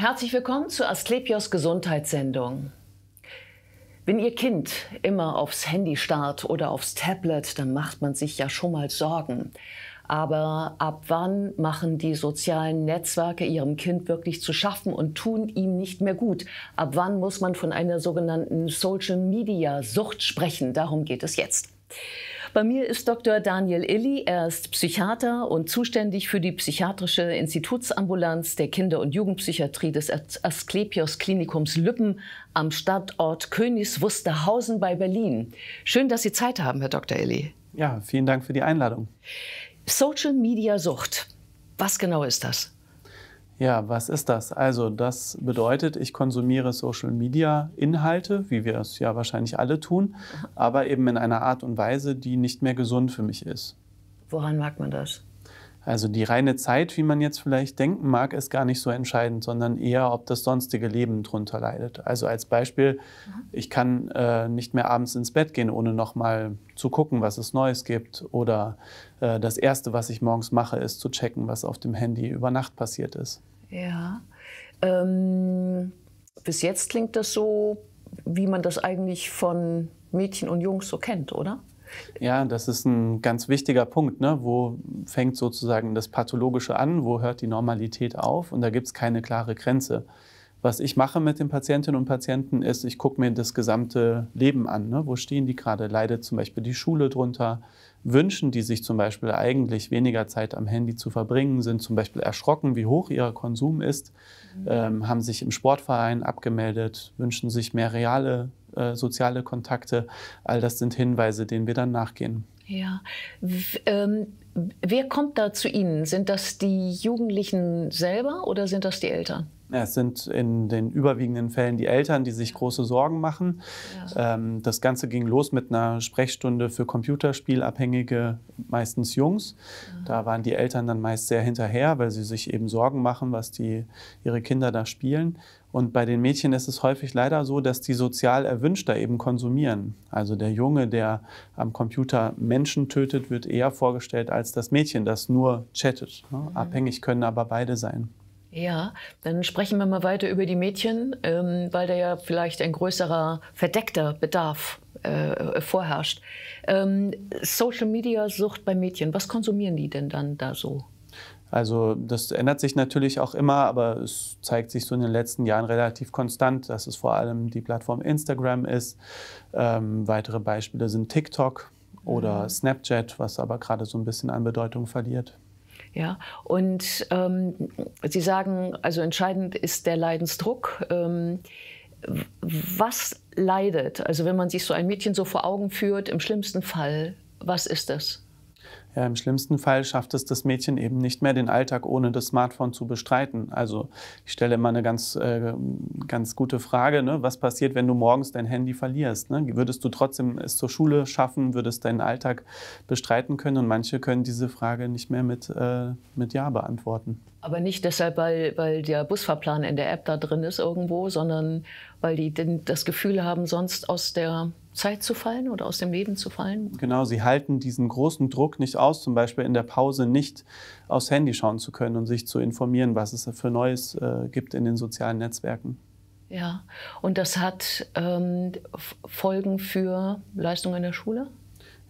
Herzlich willkommen zur Asklepios Gesundheitssendung. Wenn Ihr Kind immer aufs Handy starrt oder aufs Tablet, dann macht man sich ja schon mal Sorgen. Aber ab wann machen die sozialen Netzwerke Ihrem Kind wirklich zu schaffen und tun ihm nicht mehr gut? Ab wann muss man von einer sogenannten Social-Media-Sucht sprechen? Darum geht es jetzt. Bei mir ist Dr. Daniel Illy. Er ist Psychiater und zuständig für die psychiatrische Institutsambulanz der Kinder- und Jugendpsychiatrie des Asklepios Klinikums Lüppen am Stadtort Königs Wusterhausen bei Berlin. Schön, dass Sie Zeit haben, Herr Dr. Illy. Ja, vielen Dank für die Einladung. Social Media Sucht. Was genau ist das? Ja, was ist das? Also das bedeutet, ich konsumiere Social-Media-Inhalte, wie wir es ja wahrscheinlich alle tun, aber eben in einer Art und Weise, die nicht mehr gesund für mich ist. Woran merkt man das? Also die reine Zeit, wie man jetzt vielleicht denken mag, ist gar nicht so entscheidend, sondern eher, ob das sonstige Leben drunter leidet. Also als Beispiel, mhm. ich kann äh, nicht mehr abends ins Bett gehen, ohne nochmal zu gucken, was es Neues gibt. Oder äh, das Erste, was ich morgens mache, ist zu checken, was auf dem Handy über Nacht passiert ist. Ja. Ähm, bis jetzt klingt das so, wie man das eigentlich von Mädchen und Jungs so kennt, oder? Ja, das ist ein ganz wichtiger Punkt. Ne? Wo fängt sozusagen das Pathologische an? Wo hört die Normalität auf? Und da gibt es keine klare Grenze. Was ich mache mit den Patientinnen und Patienten ist, ich gucke mir das gesamte Leben an. Ne? Wo stehen die gerade? Leidet zum Beispiel die Schule drunter? Wünschen die sich zum Beispiel eigentlich weniger Zeit am Handy zu verbringen? Sind zum Beispiel erschrocken, wie hoch ihr Konsum ist? Mhm. Ähm, haben sich im Sportverein abgemeldet? Wünschen sich mehr reale äh, soziale Kontakte. All das sind Hinweise, denen wir dann nachgehen. Ja. W ähm, wer kommt da zu Ihnen? Sind das die Jugendlichen selber oder sind das die Eltern? Es sind in den überwiegenden Fällen die Eltern, die sich große Sorgen machen. Ja. Ähm, das Ganze ging los mit einer Sprechstunde für Computerspielabhängige, meistens Jungs. Ja. Mhm. Da waren die Eltern dann meist sehr hinterher, weil sie sich eben Sorgen machen, was die, ihre Kinder da spielen. Und bei den Mädchen ist es häufig leider so, dass die sozial erwünschter eben konsumieren. Also der Junge, der am Computer Menschen tötet, wird eher vorgestellt als das Mädchen, das nur chattet. Ne? Mhm. Abhängig können aber beide sein. Ja, dann sprechen wir mal weiter über die Mädchen, ähm, weil da ja vielleicht ein größerer verdeckter Bedarf äh, vorherrscht. Ähm, Social Media Sucht bei Mädchen, was konsumieren die denn dann da so? Also das ändert sich natürlich auch immer, aber es zeigt sich so in den letzten Jahren relativ konstant, dass es vor allem die Plattform Instagram ist. Ähm, weitere Beispiele sind TikTok oder mhm. Snapchat, was aber gerade so ein bisschen an Bedeutung verliert. Ja, und ähm, Sie sagen, also entscheidend ist der Leidensdruck. Ähm, was leidet? Also wenn man sich so ein Mädchen so vor Augen führt, im schlimmsten Fall, was ist das? Ja, Im schlimmsten Fall schafft es das Mädchen eben nicht mehr, den Alltag ohne das Smartphone zu bestreiten. Also ich stelle immer eine ganz, äh, ganz gute Frage, ne? was passiert, wenn du morgens dein Handy verlierst? Ne? Würdest du trotzdem es zur Schule schaffen, würdest deinen Alltag bestreiten können? Und manche können diese Frage nicht mehr mit, äh, mit Ja beantworten. Aber nicht deshalb, weil, weil der Busfahrplan in der App da drin ist irgendwo, sondern weil die das Gefühl haben, sonst aus der Zeit zu fallen oder aus dem Leben zu fallen. Genau, sie halten diesen großen Druck nicht aus, zum Beispiel in der Pause nicht aufs Handy schauen zu können und sich zu informieren, was es für Neues äh, gibt in den sozialen Netzwerken. Ja, und das hat ähm, Folgen für Leistungen in der Schule?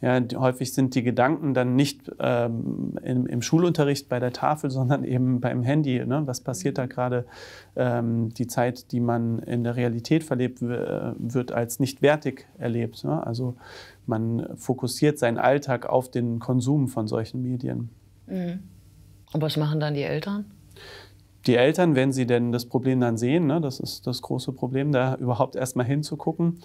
Ja, häufig sind die Gedanken dann nicht ähm, im, im, Schulunterricht bei der Tafel, sondern eben beim Handy. Ne? Was passiert da gerade? Ähm, die Zeit, die man in der Realität verlebt, äh, wird als nicht wertig erlebt. Ne? Also man fokussiert seinen Alltag auf den Konsum von solchen Medien. Mhm. Und was machen dann die Eltern? die Eltern, wenn sie denn das Problem dann sehen, ne, das ist das große Problem, da überhaupt erstmal hinzugucken,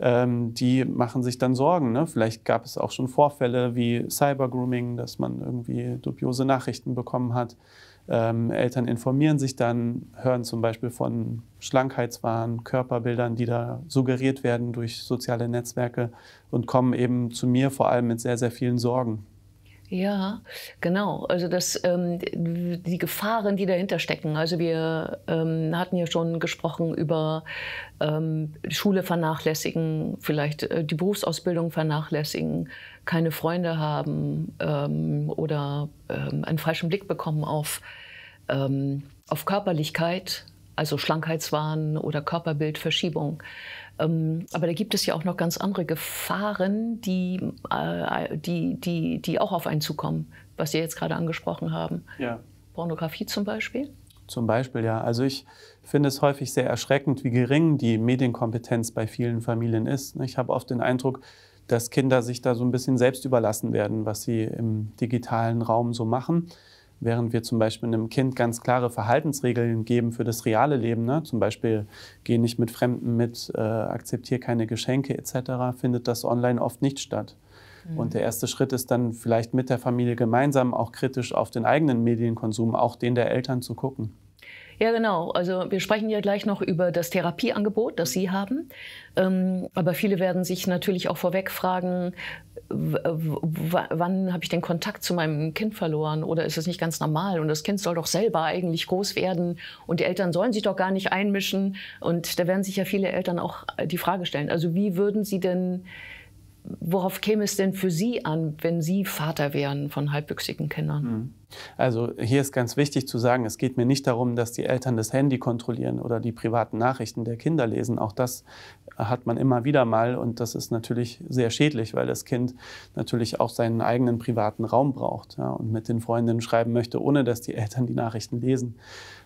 ähm, die machen sich dann Sorgen. Ne? Vielleicht gab es auch schon Vorfälle wie Cybergrooming, dass man irgendwie dubiose Nachrichten bekommen hat. Ähm, Eltern informieren sich dann, hören zum Beispiel von Schlankheitswahn, Körperbildern, die da suggeriert werden durch soziale Netzwerke und kommen eben zu mir vor allem mit sehr, sehr vielen Sorgen. Ja, genau. Also das, ähm, die Gefahren, die dahinter stecken. Also wir ähm, hatten ja schon gesprochen über ähm, Schule vernachlässigen, vielleicht äh, die Berufsausbildung vernachlässigen, keine Freunde haben ähm, oder ähm, einen falschen Blick bekommen auf, ähm, auf Körperlichkeit, also Schlankheitswahn oder Körperbildverschiebung. Ähm, aber da gibt es ja auch noch ganz andere Gefahren, die, äh, die, die, die auch auf einen zukommen, was Sie jetzt gerade angesprochen haben. Ja. Pornografie zum Beispiel? Zum Beispiel, ja. Also ich finde es häufig sehr erschreckend, wie gering die Medienkompetenz bei vielen Familien ist. Ne, ich habe oft den Eindruck, dass Kinder sich da so ein bisschen selbst überlassen werden, was sie im digitalen Raum so machen während wir zum Beispiel einem Kind ganz klare Verhaltensregeln geben für das reale Leben, ne? zum Beispiel geh nicht mit Fremden mit, äh, akzeptiere keine Geschenke etc., findet das online oft nicht statt. Mhm. Und der erste Schritt ist dann vielleicht mit der Familie gemeinsam auch kritisch auf den eigenen Medienkonsum, auch den der Eltern zu gucken. Ja, genau. Also wir sprechen ja gleich noch über das Therapieangebot, das Sie haben. Ähm, aber viele werden sich natürlich auch vorweg fragen, wann habe ich den Kontakt zu meinem Kind verloren oder ist es nicht ganz normal und das Kind soll doch selber eigentlich groß werden und die Eltern sollen sich doch gar nicht einmischen und da werden sich ja viele Eltern auch die Frage stellen, also wie würden Sie denn worauf käme es denn für Sie an, wenn Sie Vater wären von halbwüchsigen Kindern? Mhm. Also hier ist ganz wichtig zu sagen, es geht mir nicht darum, dass die Eltern das Handy kontrollieren oder die privaten Nachrichten der Kinder lesen. Auch das hat man immer wieder mal und das ist natürlich sehr schädlich, weil das Kind natürlich auch seinen eigenen privaten Raum braucht ja, und mit den Freundinnen schreiben möchte, ohne dass die Eltern die Nachrichten lesen.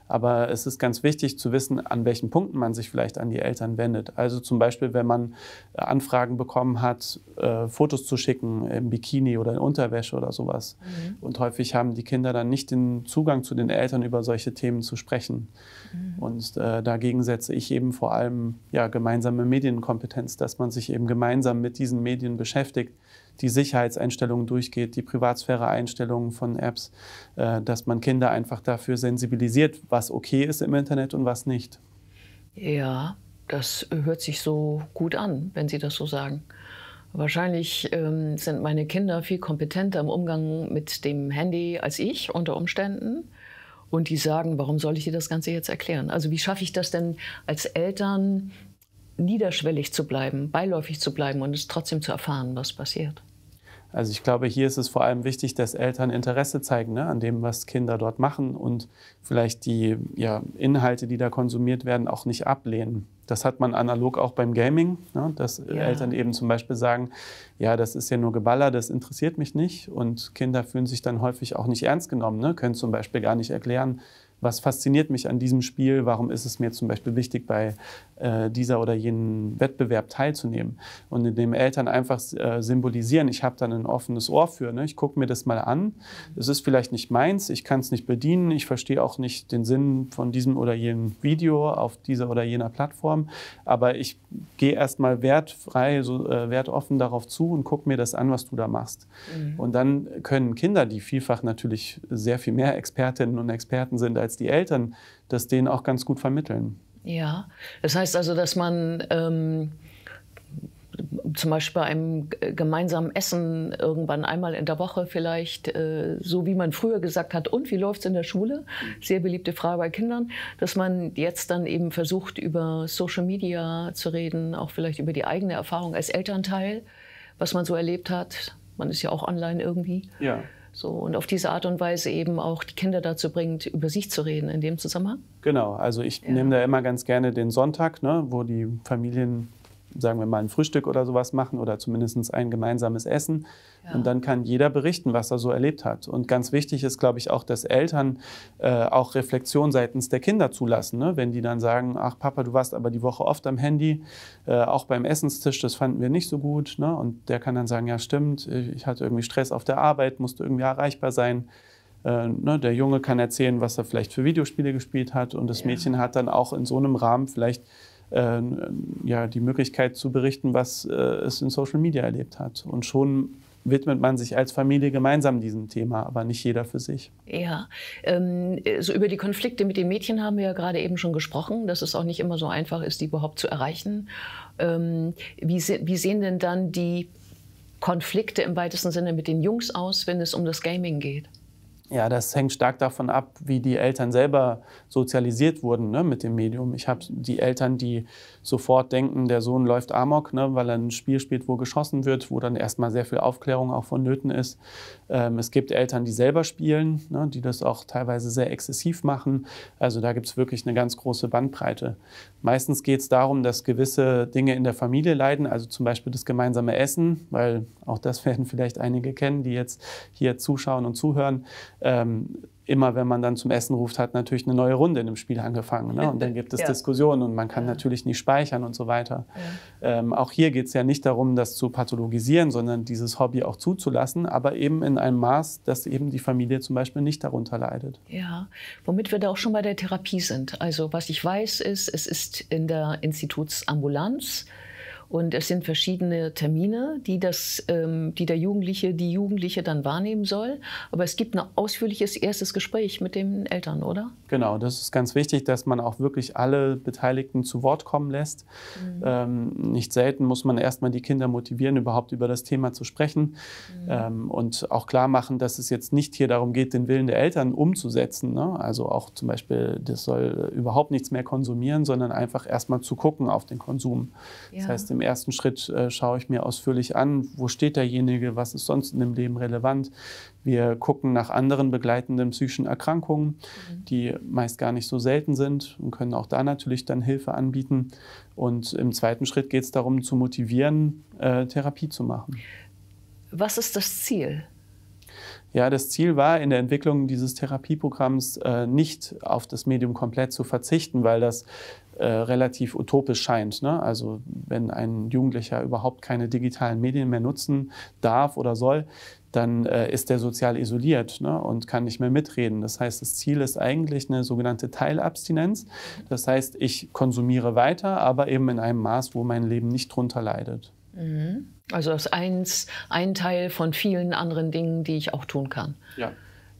Aber es ist ganz wichtig zu wissen, an welchen Punkten man sich vielleicht an die Eltern wendet. Also zum Beispiel, wenn man äh, Anfragen bekommen hat, äh, Fotos zu schicken im Bikini oder in Unterwäsche oder sowas. Mhm. Und häufig haben die Kinder dann nicht den Zugang zu den Eltern, über solche Themen zu sprechen. Mhm. Und äh, dagegen setze ich eben vor allem ja, gemeinsame Medienkompetenz, dass man sich eben gemeinsam mit diesen Medien beschäftigt die Sicherheitseinstellungen durchgeht, die Privatsphäre-Einstellungen von Apps, äh, dass man Kinder einfach dafür sensibilisiert, was okay ist im Internet und was nicht. Ja, das hört sich so gut an, wenn Sie das so sagen. Wahrscheinlich ähm, sind meine Kinder viel kompetenter im Umgang mit dem Handy als ich unter Umständen. Und die sagen, warum soll ich dir das Ganze jetzt erklären? Also wie schaffe ich das denn als Eltern, niederschwellig zu bleiben, beiläufig zu bleiben und es trotzdem zu erfahren, was passiert? Also ich glaube, hier ist es vor allem wichtig, dass Eltern Interesse zeigen ne, an dem, was Kinder dort machen und vielleicht die ja, Inhalte, die da konsumiert werden, auch nicht ablehnen. Das hat man analog auch beim Gaming, ne, dass ja. Eltern eben zum Beispiel sagen, ja, das ist ja nur Geballer, das interessiert mich nicht. Und Kinder fühlen sich dann häufig auch nicht ernst genommen, ne, können zum Beispiel gar nicht erklären, was fasziniert mich an diesem Spiel, warum ist es mir zum Beispiel wichtig, bei äh, dieser oder jenen Wettbewerb teilzunehmen. Und indem Eltern einfach äh, symbolisieren, ich habe dann ein offenes Ohr für, ne? ich gucke mir das mal an, es ist vielleicht nicht meins, ich kann es nicht bedienen, ich verstehe auch nicht den Sinn von diesem oder jenem Video auf dieser oder jener Plattform, aber ich gehe erstmal wertfrei, so, äh, wertoffen darauf zu und gucke mir das an, was du da machst. Mhm. Und dann können Kinder, die vielfach natürlich sehr viel mehr Expertinnen und Experten sind als als die Eltern das denen auch ganz gut vermitteln. Ja, das heißt also, dass man ähm, zum Beispiel bei einem gemeinsamen Essen irgendwann einmal in der Woche vielleicht, äh, so wie man früher gesagt hat, und wie läuft es in der Schule? Sehr beliebte Frage bei Kindern, dass man jetzt dann eben versucht, über Social Media zu reden, auch vielleicht über die eigene Erfahrung als Elternteil, was man so erlebt hat. Man ist ja auch online irgendwie. Ja. So, und auf diese Art und Weise eben auch die Kinder dazu bringt, über sich zu reden in dem Zusammenhang? Genau, also ich ja. nehme da immer ganz gerne den Sonntag, ne, wo die Familien sagen wir mal, ein Frühstück oder sowas machen oder zumindest ein gemeinsames Essen. Ja. Und dann kann jeder berichten, was er so erlebt hat. Und ganz wichtig ist, glaube ich, auch, dass Eltern äh, auch Reflexion seitens der Kinder zulassen. Ne? Wenn die dann sagen, ach Papa, du warst aber die Woche oft am Handy, äh, auch beim Essenstisch, das fanden wir nicht so gut. Ne? Und der kann dann sagen, ja stimmt, äh, ich hatte irgendwie Stress auf der Arbeit, musste irgendwie erreichbar sein. Äh, ne, der Junge kann erzählen, was er vielleicht für Videospiele gespielt hat. Und das ja. Mädchen hat dann auch in so einem Rahmen vielleicht äh, ja, die Möglichkeit zu berichten, was äh, es in Social Media erlebt hat. Und schon widmet man sich als Familie gemeinsam diesem Thema, aber nicht jeder für sich. Ja, ähm, so über die Konflikte mit den Mädchen haben wir ja gerade eben schon gesprochen, dass es auch nicht immer so einfach ist, die überhaupt zu erreichen. Ähm, wie, se wie sehen denn dann die Konflikte im weitesten Sinne mit den Jungs aus, wenn es um das Gaming geht? Ja, das hängt stark davon ab, wie die Eltern selber sozialisiert wurden ne, mit dem Medium. Ich habe die Eltern, die sofort denken, der Sohn läuft amok, ne, weil er ein Spiel spielt, wo geschossen wird, wo dann erstmal sehr viel Aufklärung auch vonnöten ist. Ähm, es gibt Eltern, die selber spielen, ne, die das auch teilweise sehr exzessiv machen. Also da gibt es wirklich eine ganz große Bandbreite. Meistens geht es darum, dass gewisse Dinge in der Familie leiden, also zum Beispiel das gemeinsame Essen, weil auch das werden vielleicht einige kennen, die jetzt hier zuschauen und zuhören ähm, immer wenn man dann zum Essen ruft, hat natürlich eine neue Runde in dem Spiel angefangen. Ne? Und dann gibt es ja. Diskussionen und man kann ja. natürlich nicht speichern und so weiter. Ja. Ähm, auch hier geht es ja nicht darum, das zu pathologisieren, sondern dieses Hobby auch zuzulassen, aber eben in einem Maß, dass eben die Familie zum Beispiel nicht darunter leidet. Ja, womit wir da auch schon bei der Therapie sind. Also was ich weiß ist, es ist in der Institutsambulanz und es sind verschiedene Termine, die, das, ähm, die der Jugendliche, die Jugendliche dann wahrnehmen soll. Aber es gibt ein ausführliches erstes Gespräch mit den Eltern, oder? Genau, das ist ganz wichtig, dass man auch wirklich alle Beteiligten zu Wort kommen lässt. Mhm. Ähm, nicht selten muss man erstmal die Kinder motivieren, überhaupt über das Thema zu sprechen mhm. ähm, und auch klar machen, dass es jetzt nicht hier darum geht, den Willen der Eltern umzusetzen. Ne? Also auch zum Beispiel, das soll überhaupt nichts mehr konsumieren, sondern einfach erstmal zu gucken auf den Konsum. Ja. Das heißt, im ersten Schritt äh, schaue ich mir ausführlich an, wo steht derjenige, was ist sonst in dem Leben relevant. Wir gucken nach anderen begleitenden psychischen Erkrankungen, mhm. die meist gar nicht so selten sind und können auch da natürlich dann Hilfe anbieten. Und im zweiten Schritt geht es darum, zu motivieren, äh, Therapie zu machen. Was ist das Ziel? Ja, das Ziel war in der Entwicklung dieses Therapieprogramms äh, nicht auf das Medium komplett zu verzichten, weil das äh, relativ utopisch scheint. Ne? Also wenn ein Jugendlicher überhaupt keine digitalen Medien mehr nutzen darf oder soll, dann äh, ist der sozial isoliert ne? und kann nicht mehr mitreden. Das heißt, das Ziel ist eigentlich eine sogenannte Teilabstinenz. Das heißt, ich konsumiere weiter, aber eben in einem Maß, wo mein Leben nicht drunter leidet. Mhm. Also das ist eins, ein Teil von vielen anderen Dingen, die ich auch tun kann. Ja.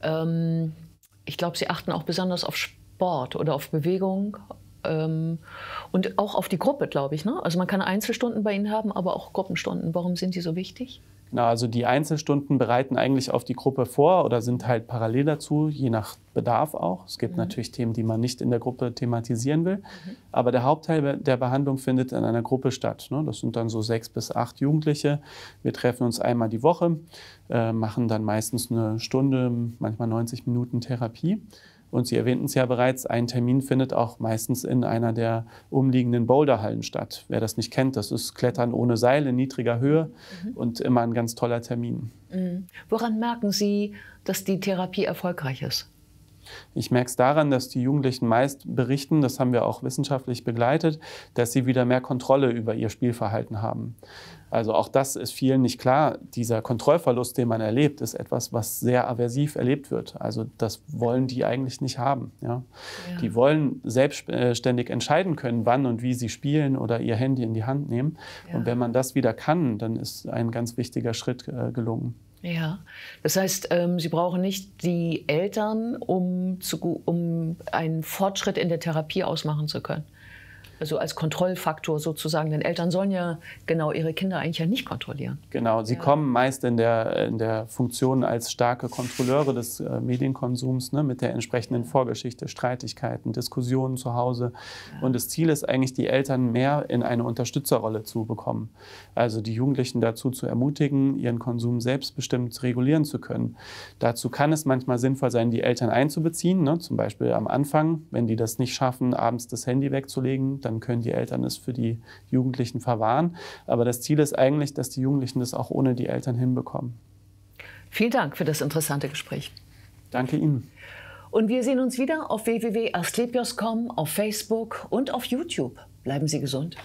Ähm, ich glaube, Sie achten auch besonders auf Sport oder auf Bewegung ähm, und auch auf die Gruppe, glaube ich. Ne? Also man kann Einzelstunden bei Ihnen haben, aber auch Gruppenstunden. Warum sind die so wichtig? Na, also die Einzelstunden bereiten eigentlich auf die Gruppe vor oder sind halt parallel dazu, je nach Bedarf auch. Es gibt mhm. natürlich Themen, die man nicht in der Gruppe thematisieren will. Mhm. Aber der Hauptteil der Behandlung findet in einer Gruppe statt. Ne? Das sind dann so sechs bis acht Jugendliche. Wir treffen uns einmal die Woche, äh, machen dann meistens eine Stunde, manchmal 90 Minuten Therapie. Und Sie erwähnten es ja bereits, ein Termin findet auch meistens in einer der umliegenden Boulderhallen statt. Wer das nicht kennt, das ist Klettern ohne Seil in niedriger Höhe mhm. und immer ein ganz toller Termin. Mhm. Woran merken Sie, dass die Therapie erfolgreich ist? Ich merke es daran, dass die Jugendlichen meist berichten, das haben wir auch wissenschaftlich begleitet, dass sie wieder mehr Kontrolle über ihr Spielverhalten haben. Also auch das ist vielen nicht klar. Dieser Kontrollverlust, den man erlebt, ist etwas, was sehr aversiv erlebt wird. Also das wollen die eigentlich nicht haben. Ja? Ja. Die wollen selbstständig äh, entscheiden können, wann und wie sie spielen oder ihr Handy in die Hand nehmen. Ja. Und wenn man das wieder kann, dann ist ein ganz wichtiger Schritt äh, gelungen. Ja, das heißt, ähm, Sie brauchen nicht die Eltern, um, zu, um einen Fortschritt in der Therapie ausmachen zu können also als Kontrollfaktor sozusagen, denn Eltern sollen ja genau ihre Kinder eigentlich ja nicht kontrollieren. Genau, sie ja. kommen meist in der, in der Funktion als starke Kontrolleure des äh, Medienkonsums ne, mit der entsprechenden Vorgeschichte, Streitigkeiten, Diskussionen zu Hause. Ja. Und das Ziel ist eigentlich, die Eltern mehr in eine Unterstützerrolle zu bekommen. Also die Jugendlichen dazu zu ermutigen, ihren Konsum selbstbestimmt regulieren zu können. Dazu kann es manchmal sinnvoll sein, die Eltern einzubeziehen, ne, zum Beispiel am Anfang, wenn die das nicht schaffen, abends das Handy wegzulegen, dann können die Eltern es für die Jugendlichen verwahren. Aber das Ziel ist eigentlich, dass die Jugendlichen das auch ohne die Eltern hinbekommen. Vielen Dank für das interessante Gespräch. Danke Ihnen. Und wir sehen uns wieder auf www.asklepios.com, auf Facebook und auf YouTube. Bleiben Sie gesund.